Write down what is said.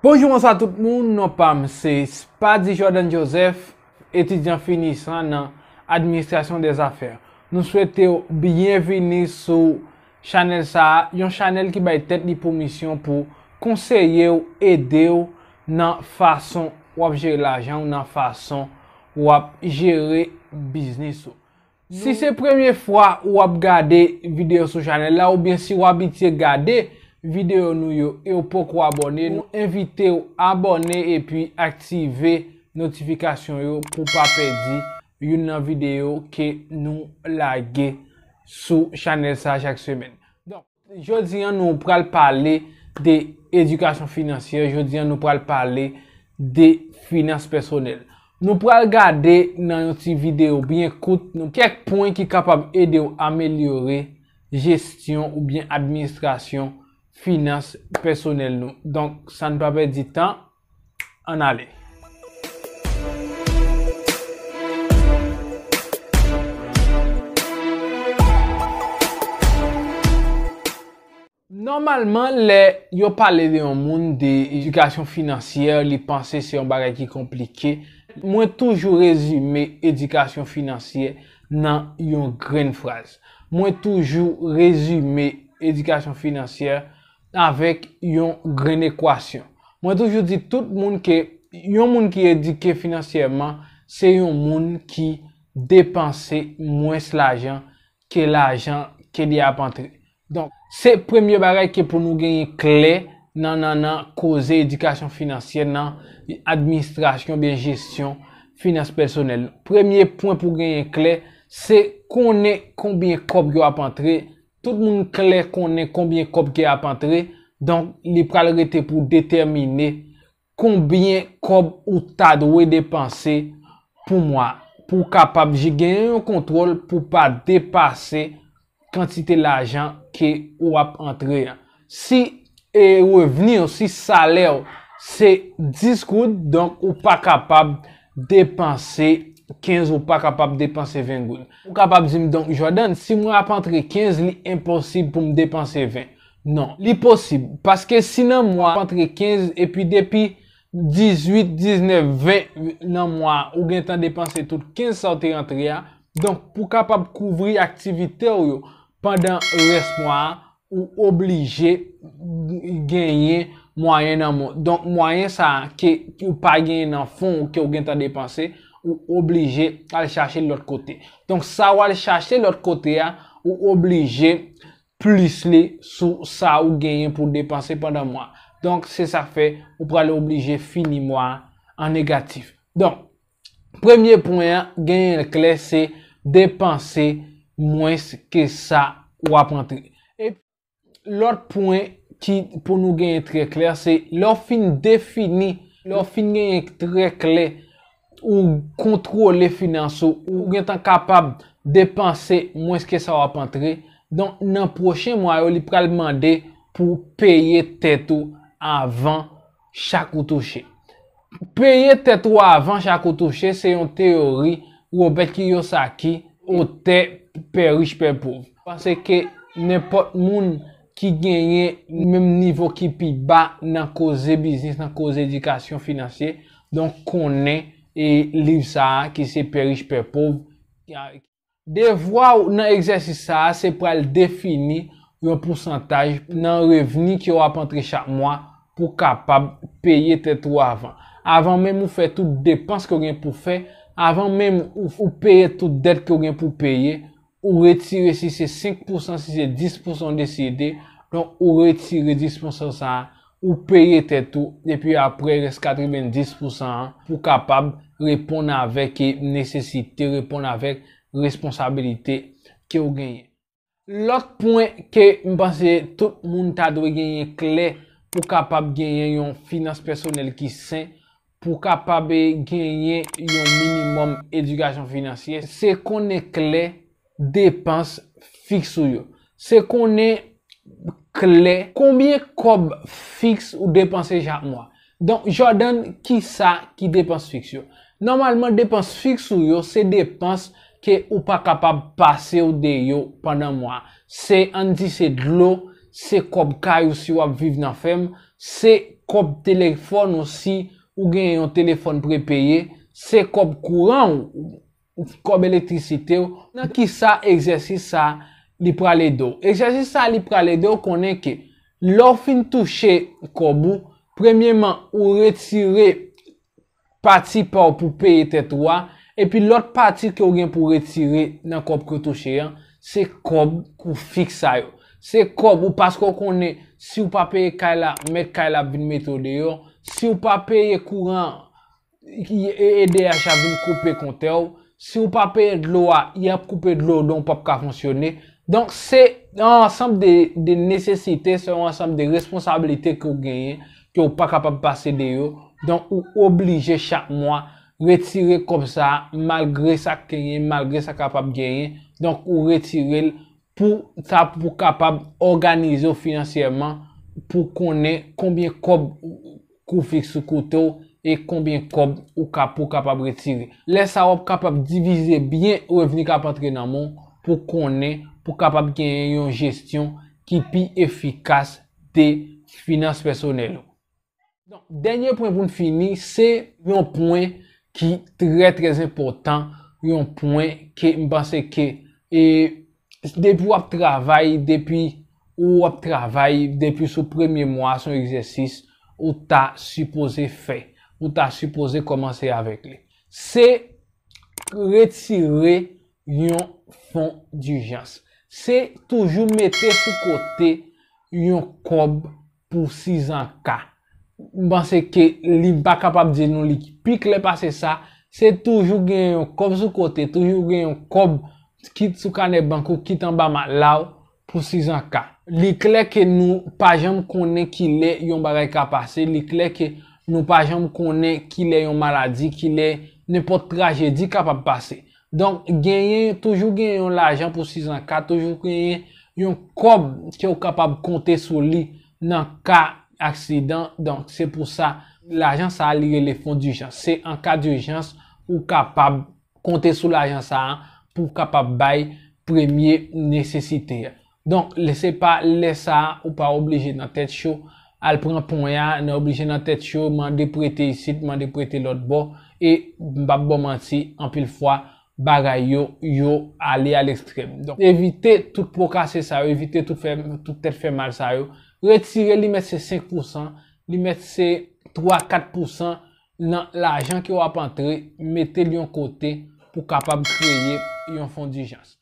Bonjouman sa tout moun, nou pam, se Spadi Jordan Joseph, etudyan finisan nan administrasyon des afer. Nou souwete ou bienveni sou chanel sa, yon chanel ki bay tet di pou misyon pou konseye ou ede ou nan fason wap jere l'ajan ou nan fason wap jere biznis ou. Si se premiye fwa wap gade videyo sou chanel la ou bien si wap iti gade... videyo nou yo e yo pokou abone, nou invite yo abone e pi aktive notifikasyon yo pou pa pedi yon nan videyo ke nou lage sou chanel sa jak semen. Don, jodiyan nou pral pale de edukasyon finansye, jodiyan nou pral pale de finans personel. Nou pral gade nan yoti videyo biye kout nou kek pon ki kapab ede yo amelyore gestyon ou biye administrasyon. Finans personel nou. Donk sa n pape di tan. An ale. Normalman le yo pale de yon moun de edukasyon finansiyer. Li panse se yon bagay ki komplike. Mwen toujou rezume edukasyon finansiyer nan yon gren fraz. Mwen toujou rezume edukasyon finansiyer. avèk yon gren ekwasyon. Mwen toujou di tout moun ki, yon moun ki edike finansyèman, se yon moun ki depanse mwens l'ajan ke l'ajan ke li apantri. Donk, se premye baray ki pou nou genye kle nan nan nan koze edikasyon finansyè, nan administrasyon, biye jesyon, finans personel. Premye poun pou genye kle, se konè konbiye kop yo apantri, Tout moun kler konen konbien kob ki ap antre. Donk, li pral rete pou determine konbien kob ou tad ou e depanse pou mwa. Pou kapab, je genye yon kontrol pou pa depase kantite l'ajan ki ou ap antre. Si e ou e veni ou si salè ou se diskout, donk ou pa kapab depanse yon. 15 ou pa kapap depanse 20 goun. Ou kapap zim donk jwa dan, si mwen apantre 15, li imposib pou m depanse 20. Non, li posib. Paske si nan mwen apantre 15, epi depi 18, 19, 20 nan mwen, ou gen tan depanse tout, 15 saote yon triya. Donk pou kapap kouvri aktivite ou yo, pandan res mwen an, ou oblije genyen mwen an mwen. Donk mwen an sa, ki ou pa genyen nan fon ou ki ou gen tan depanse, Ou oblige a le chache l'otre kote. Donk sa ou a le chache l'otre kote ya. Ou oblige plus le sou sa ou genyen pou depanse pandan mwa. Donk se sa fe ou pou a le oblige fini mwa an negatif. Donk premye pounen genyen l'ekler se depanse mwen se ke sa ou apantri. Et l'otre pounen ki pou nou genyen l'ekler se l'ofine defini. L'ofine genyen l'ekler se. Ou kontrole finanso, ou gen tan kapab depanse mwen ske sa wapantri. Don nan proche mwa yo li pral mande pou peye tetou avan chak ou touche. Peye tetou avan chak ou touche se yon teori ou obet ki yosaki ou te pe riche pe pov. Pense ke nepot moun ki genye menm nivou ki pi ba nan koze biznis, nan koze edikasyon finansye. Don konen. E liv sa a ki se perish perpou. De vwa ou nan egzersi sa a se pou al defini yon pwosantaj nan reveni ki yo apantre chak mwa pou kapab peye tetou avan. Avan menm ou fe tout depans ki yo gen pou fe. Avan menm ou peye tout det ki yo gen pou peye. Ou retire si se 5% si se 10% de CD. Ou retire 10% sa a ou peye tetou. Depi apre res 90% pou kapab. repon avèk e nèsesite, repon avèk responsabilite ki ou genyen. Lòt pwen ke mpansye tout moun ta dwe genyen kle pou kapab genyen yon finanse personel ki sen, pou kapab genyen yon minimum edugajon finansye, se konen kle depans fiksyo. Se konen kle, kombye kob fiksyo ou depansye jan mwa? Don, jò dan ki sa ki depans fiksyo? Normalman depans fiks ou yo se depans ke ou pa kapab pase ou de yo pandan mwa. Se andise dlo, se kop kay ou si wap viv nan fem, se kop telefon ou si ou gen yon telefon prepeye, se kop kouran ou kop elektrisite ou, nan ki sa egzersis sa li prale do. Egzersis sa li prale do konen ke lor fin touche kop ou, premye man ou retire pati pa ou pou peye tetwa, epi lot pati ki ou gen pou retire nan kob kou touche yon, se kob kou fiksa yon. Se kob ou pasko konen, si ou pa peye kaila, mek kaila bin metode yon, si ou pa peye kouran, ki e ede a chavim koupe kontè ou, si ou pa peye dlo a, yon koupe dlo don pap ka fonsyone. Donk se, an ansam de nesesite, se ansam de responsabilite ki ou genyen, ki ou pa kapap pase de yon, Donk ou oblije chak mwa retire kom sa malgre sa kenyen, malgre sa kapap genyen. Donk ou retire pou kapap organize finanseyman pou konen konbien kob kou fik sou koute ou e konbien kob ou kapap pou kapap retire. Les sa wap kapap divize bien ou evini kapap tre nan moun pou konen pou kapap genyen yon gestyon ki pi efikas de finanse personel ou. Denye pwen pou l fini, se yon pwen ki tre trez impotant, yon pwen ki mban se ke e depi wap travay, depi ou wap travay, depi sou premye mwa, son exersis, ou ta supose fe, ou ta supose komanse avek li. Se retire yon fon di jans, se toujou mette sou kote yon kob pou 6 an ka. Bansè ke li ba kapab di nou li pi kle pase sa, se toujou gen yon kob sou kote, toujou gen yon kob kit sou ka ne bankou, kit an ba ma law pou si zan ka. Li kle ke nou pajam konen ki le yon bagay ka pase, li kle ke nou pajam konen ki le yon maladi, ki le ne pot trajedi kapab pase. Don gen yon, toujou gen yon lajan pou si zan ka, toujou gen yon kob ki ou kapab konte sou li nan ka. aksidant, donk se pou sa l'ajans sa a liye le fonds di jans se an ka di jans, ou kapab konte sou l'ajans sa an pou kapab bay premye nesesite ya, donk lese pa lese sa an, ou pa oblije nan tete chou, al pran pon ya nan oblije nan tete chou, man deprete isit, man deprete lot bo, e mbap bo man si, an pil fwa bagay yo, yo a li al ekstrem, donk evite tout pokase sa yo, evite tout fèm, tout tèt fèm mal sa yo Retirer li met se 5%, li met se 3-4% nan la ajan ki wap antre, mette li yon kote pou kapab kweye yon fondi jans.